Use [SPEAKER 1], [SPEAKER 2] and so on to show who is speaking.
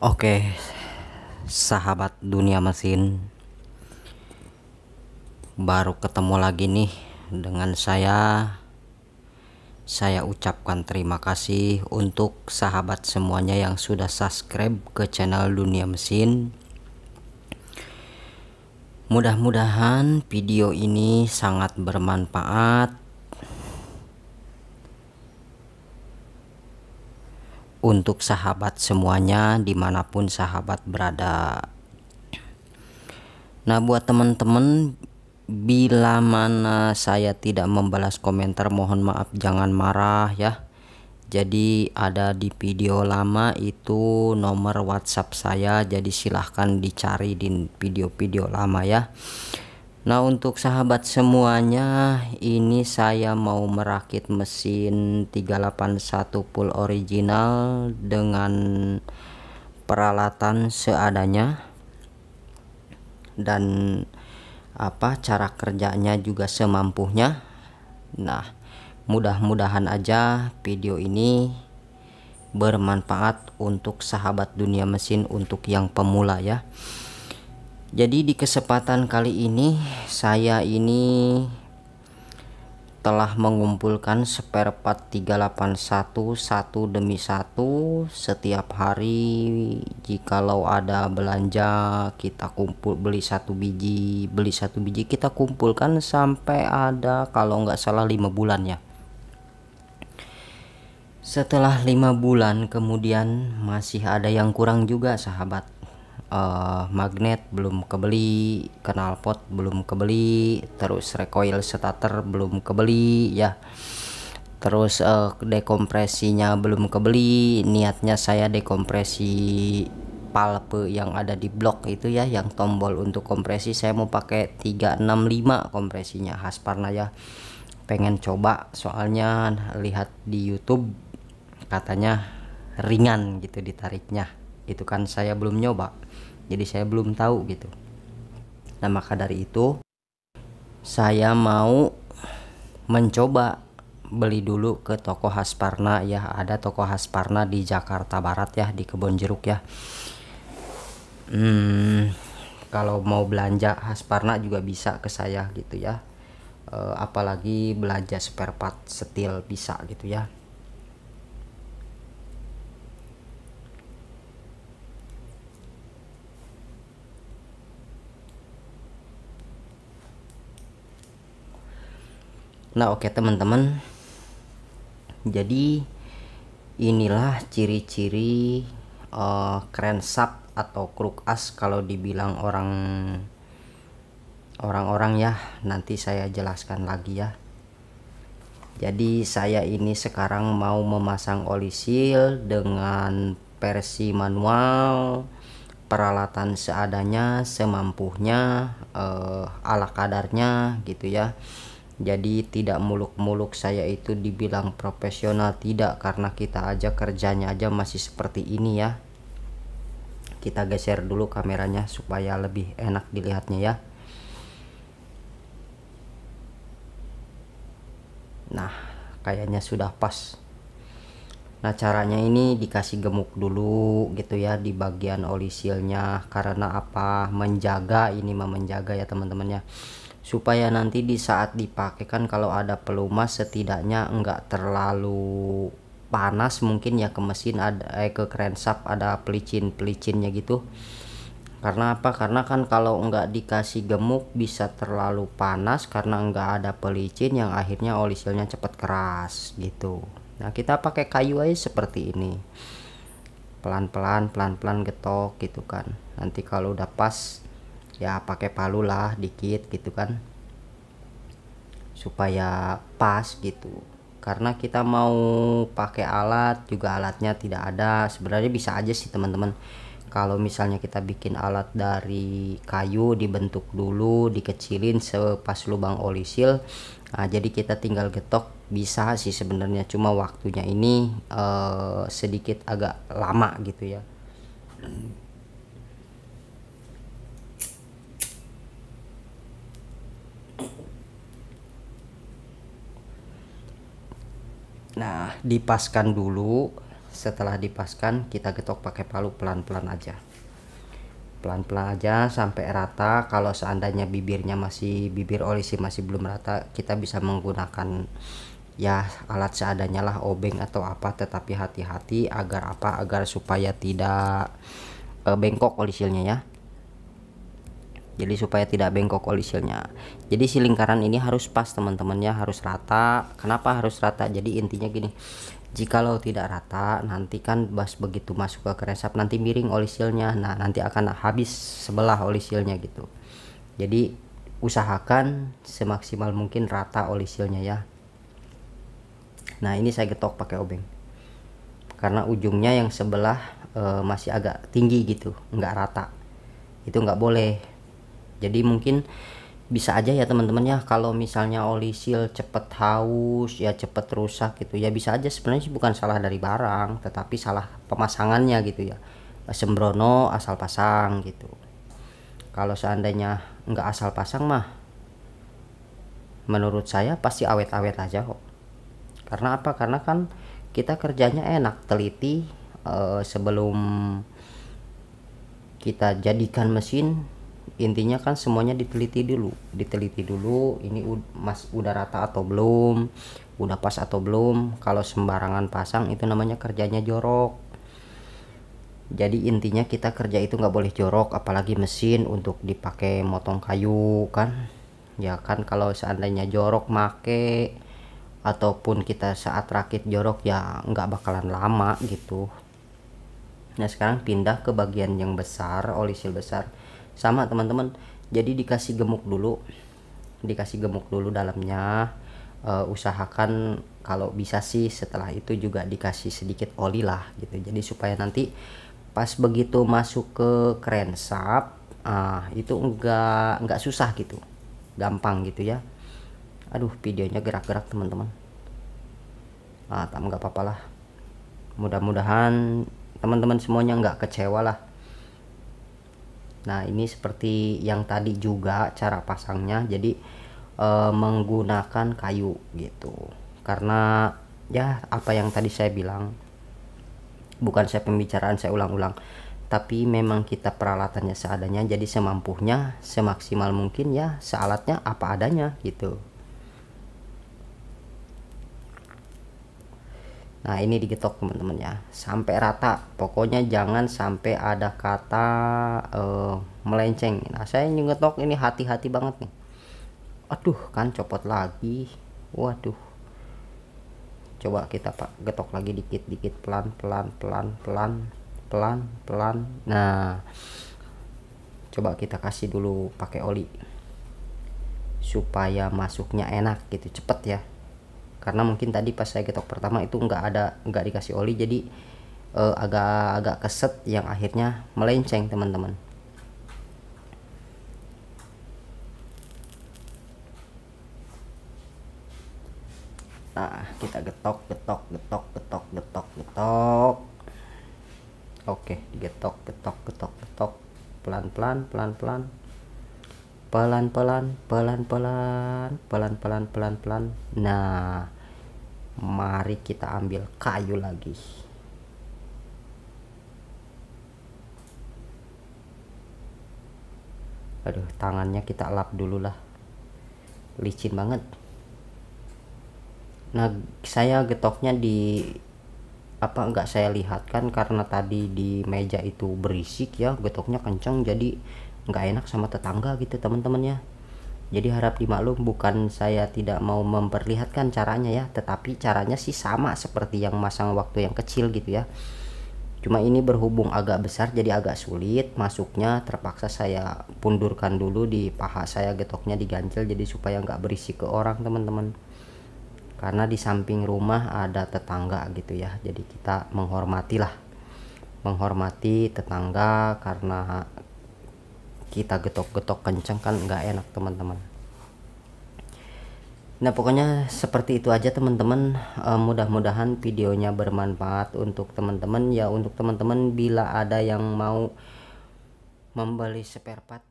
[SPEAKER 1] Oke, sahabat dunia mesin, baru ketemu lagi nih dengan saya. Saya ucapkan terima kasih untuk sahabat semuanya yang sudah subscribe ke channel Dunia Mesin. Mudah-mudahan video ini sangat bermanfaat untuk sahabat semuanya dimanapun sahabat berada nah buat teman-teman bila mana saya tidak membalas komentar mohon maaf jangan marah ya jadi ada di video lama itu nomor WhatsApp saya jadi silahkan dicari di video-video lama ya Nah untuk sahabat semuanya ini saya mau merakit mesin 381 full original dengan peralatan seadanya dan apa cara kerjanya juga semampunya nah mudah-mudahan aja video ini bermanfaat untuk sahabat dunia mesin untuk yang pemula ya jadi di kesempatan kali ini saya ini telah mengumpulkan spare part 381 satu demi satu setiap hari jikalau ada belanja kita kumpul beli satu biji beli satu biji kita kumpulkan sampai ada kalau nggak salah lima bulan ya setelah lima bulan kemudian masih ada yang kurang juga sahabat uh, magnet belum kebeli, knalpot belum kebeli, terus recoil starter belum kebeli ya. Terus uh, dekompresinya belum kebeli. Niatnya saya dekompresi palpe yang ada di blok itu ya yang tombol untuk kompresi saya mau pakai 365 kompresinya Hasparna ya pengen coba soalnya lihat di YouTube katanya ringan gitu ditariknya itu kan saya belum nyoba jadi saya belum tahu gitu nah maka dari itu saya mau mencoba beli dulu ke toko Hasparna ya ada toko Hasparna di Jakarta Barat ya di Kebon Jeruk ya hmm, kalau mau belanja Hasparna juga bisa ke saya gitu ya eh, apalagi belanja spare part setil bisa gitu ya Nah, oke okay, teman-teman. Jadi inilah ciri-ciri uh, eh, sub atau kruk as kalau dibilang orang orang-orang ya. Nanti saya jelaskan lagi ya. Jadi saya ini sekarang mau memasang oli seal dengan versi manual peralatan seadanya semampuhnya, eh, ala kadarnya gitu ya jadi tidak muluk-muluk saya itu dibilang profesional tidak karena kita aja kerjanya aja masih seperti ini ya kita geser dulu kameranya supaya lebih enak dilihatnya ya nah kayaknya sudah pas nah caranya ini dikasih gemuk dulu gitu ya di bagian oli karena apa menjaga ini mah menjaga ya teman-temannya supaya nanti di saat dipakai kan kalau ada pelumas setidaknya enggak terlalu panas mungkin ya ke mesin ada eh, ke crankshaft ada pelicin-pelicinnya gitu karena apa karena kan kalau enggak dikasih gemuk bisa terlalu panas karena enggak ada pelicin yang akhirnya oli sealnya cepat keras gitu nah kita pakai kayu aja seperti ini pelan-pelan pelan-pelan getok gitu kan nanti kalau udah pas ya pakai palu lah dikit gitu kan supaya pas gitu karena kita mau pakai alat juga alatnya tidak ada sebenarnya bisa aja sih teman-teman kalau misalnya kita bikin alat dari kayu dibentuk dulu dikecilin sepas lubang oli seal nah, jadi kita tinggal getok bisa sih sebenarnya cuma waktunya ini eh, sedikit agak lama gitu ya Nah, dipaskan dulu. Setelah dipaskan, kita getok pakai palu pelan-pelan aja. Pelan-pelan aja sampai rata. Kalau seandainya bibirnya masih bibir olisi masih belum rata, kita bisa menggunakan ya alat seadanya lah obeng atau apa tetapi hati-hati agar apa agar supaya tidak e, bengkok olisilnya ya jadi supaya tidak bengkok olisilnya jadi si lingkaran ini harus pas teman-temannya harus rata kenapa harus rata jadi intinya gini jikalau tidak rata nanti kan bas begitu masuk ke keresap nanti miring olisilnya nah nanti akan habis sebelah olisilnya gitu jadi usahakan semaksimal mungkin rata olisilnya ya nah ini saya getok pakai obeng karena ujungnya yang sebelah e, masih agak tinggi gitu nggak rata itu nggak boleh jadi mungkin bisa aja ya teman-teman ya kalau misalnya oli seal cepet haus ya cepet rusak gitu ya bisa aja sebenarnya sih bukan salah dari barang tetapi salah pemasangannya gitu ya sembrono asal pasang gitu kalau seandainya nggak asal pasang mah menurut saya pasti awet-awet aja kok karena apa karena kan kita kerjanya enak teliti eh, sebelum kita jadikan mesin intinya kan semuanya diteliti dulu diteliti dulu ini mas udah rata atau belum udah pas atau belum kalau sembarangan pasang itu namanya kerjanya jorok jadi intinya kita kerja itu nggak boleh jorok apalagi mesin untuk dipakai motong kayu kan ya kan kalau seandainya jorok make ataupun kita saat rakit jorok ya nggak bakalan lama gitu nah sekarang pindah ke bagian yang besar oli seal besar sama teman-teman jadi dikasih gemuk dulu dikasih gemuk dulu dalamnya uh, usahakan kalau bisa sih setelah itu juga dikasih sedikit oli lah gitu jadi supaya nanti pas begitu masuk ke crankshaft ah uh, itu enggak enggak susah gitu gampang gitu ya aduh videonya gerak-gerak teman-teman ah tak enggak apa-apalah mudah-mudahan teman-teman semuanya enggak kecewa lah Nah, ini seperti yang tadi juga cara pasangnya. Jadi e, menggunakan kayu gitu. Karena ya apa yang tadi saya bilang bukan saya pembicaraan saya ulang-ulang tapi memang kita peralatannya seadanya jadi semampunya semaksimal mungkin ya sealatnya apa adanya gitu Nah ini digetok teman-teman ya sampai rata pokoknya jangan sampai ada kata uh, melenceng Nah saya ingin ngetok ini hati-hati banget nih Aduh kan copot lagi Waduh Coba kita pak getok lagi dikit-dikit pelan-pelan pelan-pelan pelan-pelan Nah coba kita kasih dulu pakai oli supaya masuknya enak gitu cepet ya karena mungkin tadi pas saya getok pertama itu nggak ada nggak dikasih oli jadi uh, agak agak keset yang akhirnya melenceng teman-teman nah kita getok getok getok getok getok getok oke getok getok getok getok pelan pelan pelan pelan pelan pelan pelan pelan pelan pelan pelan pelan nah mari kita ambil kayu lagi aduh tangannya kita lap dulu lah licin banget nah saya getoknya di apa enggak saya lihatkan karena tadi di meja itu berisik ya getoknya kenceng jadi nggak enak sama tetangga gitu teman-temannya jadi harap dimaklum bukan saya tidak mau memperlihatkan caranya ya tetapi caranya sih sama seperti yang masang waktu yang kecil gitu ya cuma ini berhubung agak besar jadi agak sulit masuknya terpaksa saya pundurkan dulu di paha saya getoknya diganjel jadi supaya nggak berisik ke orang teman-teman karena di samping rumah ada tetangga gitu ya jadi kita menghormatilah menghormati tetangga karena kita getok-getok kenceng kan nggak enak teman-teman nah pokoknya seperti itu aja teman-teman uh, mudah-mudahan videonya bermanfaat untuk teman-teman ya untuk teman-teman bila ada yang mau membeli spare part